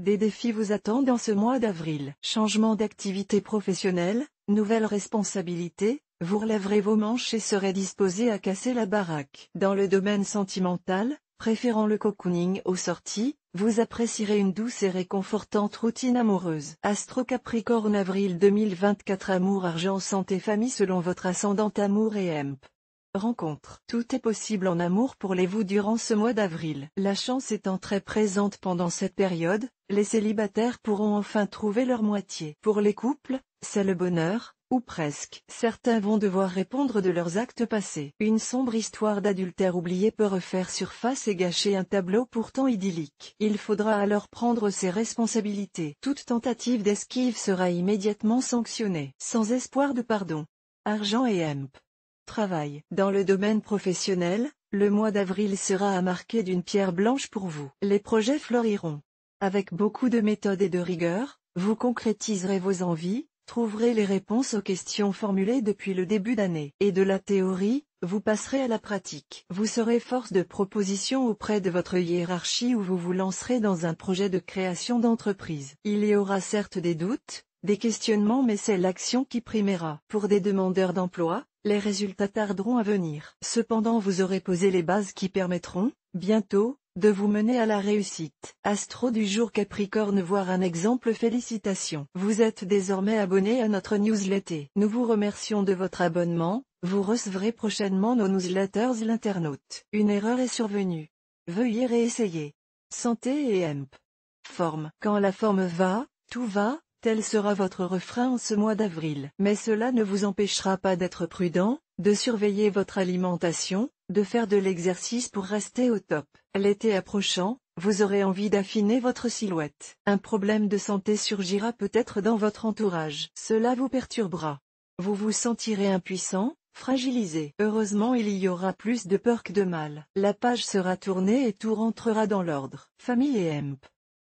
Des défis vous attendent en ce mois d'avril. Changement d'activité professionnelle, nouvelle responsabilité, vous relèverez vos manches et serez disposé à casser la baraque. Dans le domaine sentimental, préférant le cocooning aux sorties, vous apprécierez une douce et réconfortante routine amoureuse. Astro Capricorne avril 2024 Amour argent santé famille selon votre ascendant amour et EMP. Rencontre. Tout est possible en amour pour les vous durant ce mois d'avril. La chance étant très présente pendant cette période, les célibataires pourront enfin trouver leur moitié. Pour les couples, c'est le bonheur, ou presque. Certains vont devoir répondre de leurs actes passés. Une sombre histoire d'adultère oublié peut refaire surface et gâcher un tableau pourtant idyllique. Il faudra alors prendre ses responsabilités. Toute tentative d'esquive sera immédiatement sanctionnée. Sans espoir de pardon. Argent et emp. Travail. Dans le domaine professionnel, le mois d'avril sera à marquer d'une pierre blanche pour vous. Les projets fleuriront. Avec beaucoup de méthode et de rigueur, vous concrétiserez vos envies, trouverez les réponses aux questions formulées depuis le début d'année. Et de la théorie, vous passerez à la pratique. Vous serez force de proposition auprès de votre hiérarchie ou vous vous lancerez dans un projet de création d'entreprise. Il y aura certes des doutes, des questionnements mais c'est l'action qui primera. Pour des demandeurs d'emploi, les résultats tarderont à venir. Cependant vous aurez posé les bases qui permettront, bientôt, de vous mener à la réussite. Astro du jour Capricorne voir un exemple félicitations. Vous êtes désormais abonné à notre newsletter. Nous vous remercions de votre abonnement, vous recevrez prochainement nos newsletters l'internaute. Une erreur est survenue. Veuillez réessayer. Santé et MP. Forme. Quand la forme va, tout va, tel sera votre refrain en ce mois d'avril. Mais cela ne vous empêchera pas d'être prudent, de surveiller votre alimentation, de faire de l'exercice pour rester au top. L'été approchant, vous aurez envie d'affiner votre silhouette. Un problème de santé surgira peut-être dans votre entourage. Cela vous perturbera. Vous vous sentirez impuissant, fragilisé. Heureusement il y aura plus de peur que de mal. La page sera tournée et tout rentrera dans l'ordre. Famille et EMP.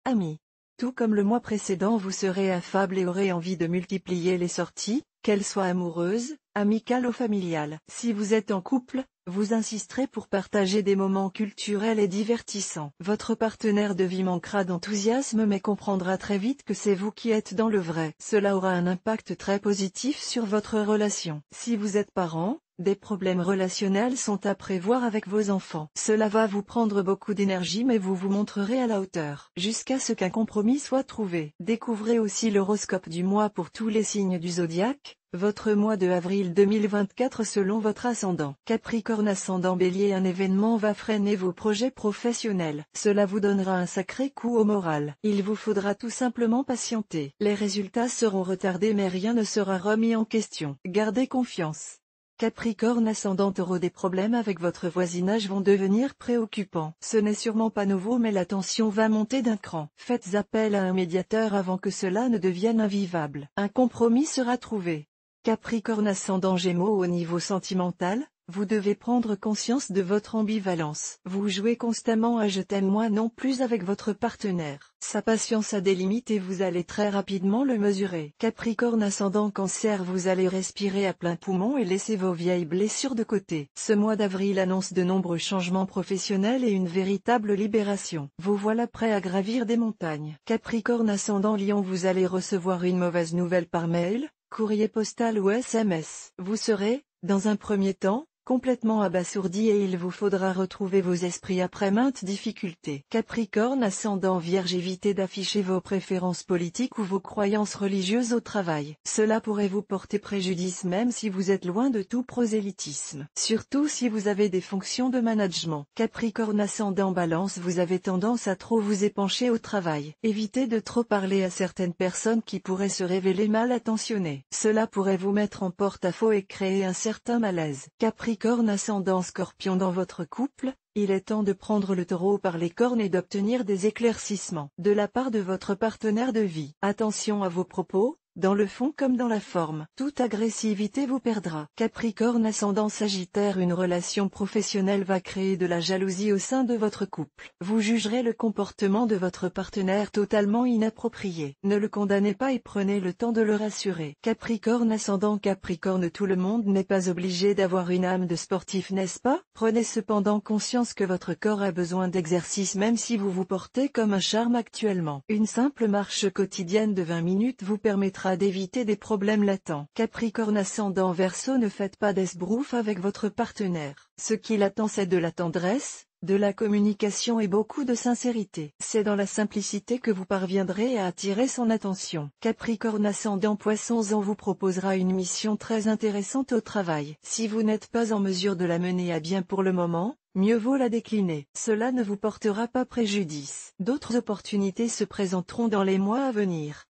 Amis. Tout comme le mois précédent vous serez affable et aurez envie de multiplier les sorties, qu'elles soient amoureuses, amicales ou familiales. Si vous êtes en couple, vous insisterez pour partager des moments culturels et divertissants. Votre partenaire de vie manquera d'enthousiasme mais comprendra très vite que c'est vous qui êtes dans le vrai. Cela aura un impact très positif sur votre relation. Si vous êtes parent, des problèmes relationnels sont à prévoir avec vos enfants. Cela va vous prendre beaucoup d'énergie mais vous vous montrerez à la hauteur, jusqu'à ce qu'un compromis soit trouvé. Découvrez aussi l'horoscope du mois pour tous les signes du zodiaque, votre mois de avril 2024 selon votre ascendant. Capricorne ascendant bélier un événement va freiner vos projets professionnels. Cela vous donnera un sacré coup au moral. Il vous faudra tout simplement patienter. Les résultats seront retardés mais rien ne sera remis en question. Gardez confiance. Capricorne ascendant taureau des problèmes avec votre voisinage vont devenir préoccupants. Ce n'est sûrement pas nouveau mais la tension va monter d'un cran. Faites appel à un médiateur avant que cela ne devienne invivable. Un compromis sera trouvé. Capricorne ascendant Gémeaux au niveau sentimental, vous devez prendre conscience de votre ambivalence. Vous jouez constamment à je t'aime moi non plus avec votre partenaire. Sa patience a des limites et vous allez très rapidement le mesurer. Capricorne ascendant cancer vous allez respirer à plein poumon et laisser vos vieilles blessures de côté. Ce mois d'avril annonce de nombreux changements professionnels et une véritable libération. Vous voilà prêt à gravir des montagnes. Capricorne ascendant lion vous allez recevoir une mauvaise nouvelle par mail, courrier postal ou SMS. Vous serez, dans un premier temps, complètement abasourdi et il vous faudra retrouver vos esprits après maintes difficultés. Capricorne ascendant Vierge évitez d'afficher vos préférences politiques ou vos croyances religieuses au travail. Cela pourrait vous porter préjudice même si vous êtes loin de tout prosélytisme. Surtout si vous avez des fonctions de management. Capricorne ascendant Balance vous avez tendance à trop vous épancher au travail. Évitez de trop parler à certaines personnes qui pourraient se révéler mal attentionnées. Cela pourrait vous mettre en porte-à-faux et créer un certain malaise. Capricorne Cornes ascendant Scorpion dans votre couple, il est temps de prendre le taureau par les cornes et d'obtenir des éclaircissements de la part de votre partenaire de vie. Attention à vos propos, dans le fond comme dans la forme, toute agressivité vous perdra. Capricorne ascendant Sagittaire Une relation professionnelle va créer de la jalousie au sein de votre couple. Vous jugerez le comportement de votre partenaire totalement inapproprié. Ne le condamnez pas et prenez le temps de le rassurer. Capricorne ascendant Capricorne Tout le monde n'est pas obligé d'avoir une âme de sportif n'est-ce pas Prenez cependant conscience que votre corps a besoin d'exercice même si vous vous portez comme un charme actuellement. Une simple marche quotidienne de 20 minutes vous permettra d'éviter des problèmes latents. Capricorne ascendant verso ne faites pas d'esbrouf avec votre partenaire. Ce qu'il attend c'est de la tendresse, de la communication et beaucoup de sincérité. C'est dans la simplicité que vous parviendrez à attirer son attention. Capricorne ascendant Poissons en vous proposera une mission très intéressante au travail. Si vous n'êtes pas en mesure de la mener à bien pour le moment, mieux vaut la décliner. Cela ne vous portera pas préjudice. D'autres opportunités se présenteront dans les mois à venir.